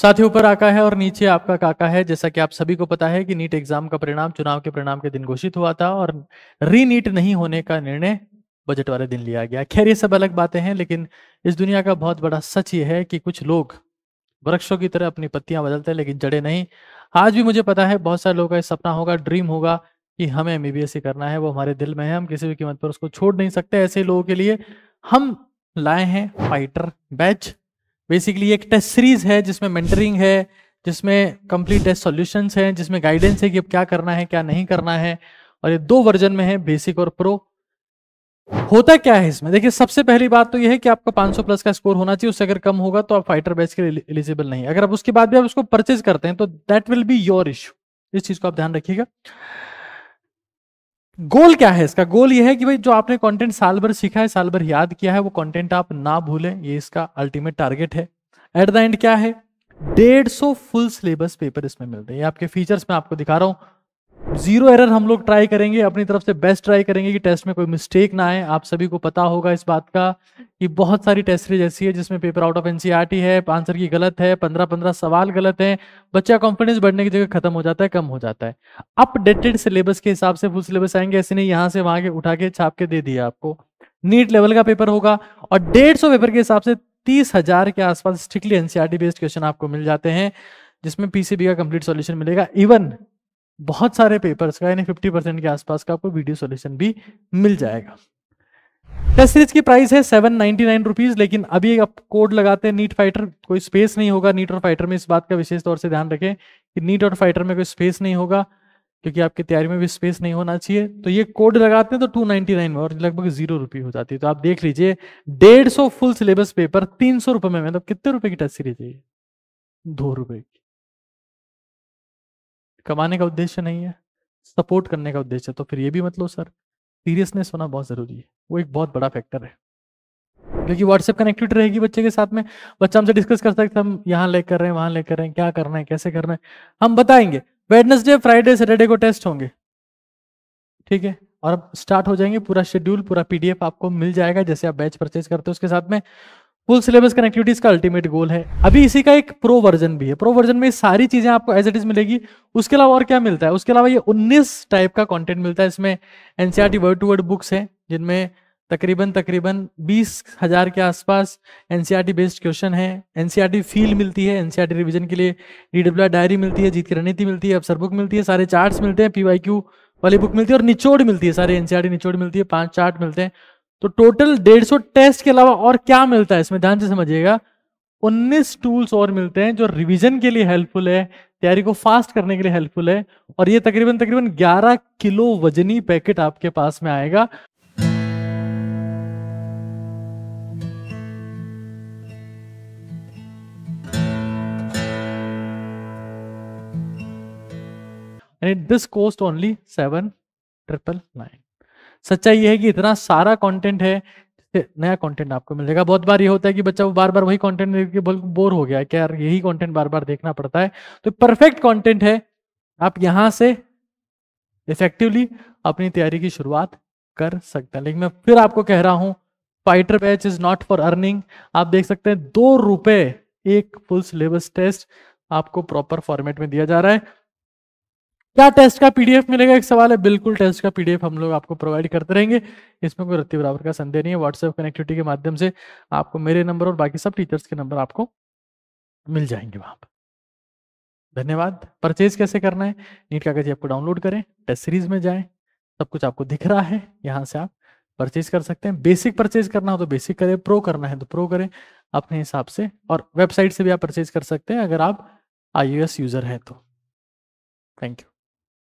साथ ही ऊपर आका है और नीचे आपका काका है जैसा कि आप सभी को पता है कि नीट एग्जाम का परिणाम चुनाव के परिणाम के दिन घोषित हुआ था और री नीट नहीं होने का निर्णय बजट वाले दिन लिया गया खैर ये सब अलग बातें हैं लेकिन इस दुनिया का बहुत बड़ा सच ये है कि कुछ लोग वृक्षों की तरह अपनी पत्तियां बदलते हैं लेकिन जड़े नहीं आज भी मुझे पता है बहुत सारे लोगों का सपना होगा ड्रीम होगा कि हमें एम करना है वो हमारे दिल में है हम किसी भी कीमत पर उसको छोड़ नहीं सकते ऐसे लोगों के लिए हम लाए हैं फाइटर बैच बेसिकली एक टेस्ट सीरीज है जिसमें मेंटरिंग है जिसमें कंप्लीट टेस्ट सॉल्यूशंस हैं जिसमें गाइडेंस है कि अब क्या करना है क्या नहीं करना है और ये दो वर्जन में है बेसिक और प्रो होता क्या है इसमें देखिए सबसे पहली बात तो यह है कि आपका 500 प्लस का स्कोर होना चाहिए उससे अगर कम होगा तो आप फाइटर बैच के लिए एलिजिबल नहीं अगर आप उसके बाद भी आप उसको परचेज करते हैं तो that will be your issue इस चीज को आप ध्यान रखिएगा गोल क्या है इसका गोल ये है कि भाई जो आपने कंटेंट साल भर सीखा है साल भर याद किया है वो कंटेंट आप ना भूलें ये इसका अल्टीमेट टारगेट है एट द एंड क्या है डेढ़ सौ फुल सिलेबस पेपर इसमें मिलते हैं आपके फीचर्स में आपको दिखा रहा हूँ जीरो एरर हम लोग ट्राई करेंगे अपनी तरफ से बेस्ट ट्राई करेंगे कि टेस्ट में कोई मिस्टेक ना आए आप सभी को पता होगा इस बात का ये बहुत सारी टेस्ट सीरीज ऐसी है जिसमें पेपर आउट ऑफ एनसीईआरटी है आंसर की गलत है पंद्रह पंद्रह सवाल गलत हैं बच्चा कॉन्फिडेंस बढ़ने की जगह खत्म हो जाता है कम हो जाता है अपडेटेड सिलेबस के हिसाब से फुल सिलेबस आएंगे ऐसे नहीं यहाँ से वहां के उठा के छाप के दे दिया आपको नीट लेवल का पेपर होगा और डेढ़ सौ पेपर के हिसाब से तीस हजार के आसपास स्ट्रिक्टली एनसीआरटी बेस्ड क्वेश्चन आपको मिल जाते हैं जिसमें पीसीबी का कंप्लीट सॉल्यूशन मिलेगा इवन बहुत सारे पेपर्स का यानी 50 परसेंट के आसपास का आपको वीडियो सॉल्यूशन भी मिल जाएगा टेस्ट सीरीज की प्राइस है सेवन नाइनटी नाइन रुपीज लेकिन अभी आप कोड लगाते हैं नीट फाइटर कोई स्पेस नहीं होगा नीट और फाइटर में इस बात का विशेष तौर से ध्यान रखें कि नीट और फाइटर में कोई स्पेस नहीं होगा क्योंकि आपकी तैयारी में भी स्पेस नहीं होना चाहिए तो ये कोड लगाते हैं तो टू नाइनटी नाइन में और लगभग जीरो रुपये हो जाती है तो आप देख लीजिए डेढ़ सौ फुल सिलेबस पेपर तीन सौ रुपये में मतलब कितने रुपए की टेस्ट सीरीज है दो रुपए की कमाने का उद्देश्य नहीं है सपोर्ट करने का उद्देश्य तो फिर ये भी मतलब सर सीरियसनेस होना बहुत ज़रूरी है वो एक बहुत बड़ा फैक्टर है क्योंकि व्हाट्सएप कनेक्टेड रहेगी बच्चे के साथ में बच्चा हमसे डिस्कस कर सकते हम यहाँ ले कर रहे हैं वहां ले कर रहे हैं क्या करना है कैसे करना है हम बताएंगे वेडनेसडे फ्राइडे सैटरडे को टेस्ट होंगे ठीक है और अब स्टार्ट हो जाएंगे पूरा शेड्यूल पूरा पीडीएफ आपको मिल जाएगा जैसे आप बैच परचेज करते हो उसके साथ में फुल सिलेबस कनेक्टिविटीज का अल्टीमेट गोल है अभी इसी का एक प्रो वर्जन भी है प्रो वर्जन में सारी चीजें आपको एज इट इज मिलेगी उसके अलावा और क्या मिलता है उसके अलावा ये 19 टाइप का कंटेंट मिलता है इसमें NCERT word to word books हैं जिनमें तकरीबन तकरीबन बीस हजार के आसपास एनसीआरटी बेस्ड क्वेश्चन है एनसीआरटी फील मिलती है एनसीआरटी रिवीजन e के लिए डीडब्ल्यू डायरी मिलती है जीत की रणनीति मिलती है अफसर बुक मिलती है सारे चार्ट्स मिलते हैं पीवाईक्यू वाली बुक मिलती है और निचोड़ मिलती है सारे एनसीआरटी e निचोड़ मिलती है पांच चार्ट मिलते हैं तो टोटल सौ टेस्ट के अलावा और क्या मिलता है इसमें ध्यान से समझिएगा 19 टूल्स और मिलते हैं जो रिवीजन के लिए हेल्पफुल है तैयारी को फास्ट करने के लिए हेल्पफुल है और ये तकरीबन तकरीबन 11 किलो वजनी पैकेट आपके पास में आएगा this cost only seven triple nine सच्चाई ये है कि इतना सारा कंटेंट है नया कंटेंट आपको मिलेगा बहुत बार ये होता है कि बच्चा वो बार बार वही कंटेंट देख के बोर हो गया क्या यही कंटेंट बार बार देखना पड़ता है तो परफेक्ट कंटेंट है आप यहाँ से इफेक्टिवली अपनी तैयारी की शुरुआत कर सकते हैं लेकिन मैं फिर आपको कह रहा हूँ fighter batch is not for earning आप देख सकते हैं दो रुपए एक फुल सिलेबस टेस्ट आपको प्रॉपर फॉर्मेट में दिया जा रहा है क्या टेस्ट का पीडीएफ मिलेगा एक सवाल है बिल्कुल टेस्ट का पीडीएफ हम लोग आपको प्रोवाइड करते रहेंगे इसमें कोई रत्ती बराबर का संदेह नहीं है व्हाट्सएप कनेक्टिविटी के माध्यम से आपको मेरे नंबर और बाकी सब टीचर्स के नंबर आपको मिल जाएंगे वहां पर धन्यवाद परचेज कैसे करना है नीट कागज आपको डाउनलोड करें टेस्ट सीरीज में जाए सब कुछ आपको दिख रहा है यहाँ से आप परचेज कर सकते हैं बेसिक परचेज करना हो तो बेसिक करें प्रो करना है तो प्रो करें अपने हिसाब से और वेबसाइट से भी आप परचेज कर सकते हैं अगर आप आई यूजर हैं तो थैंक यू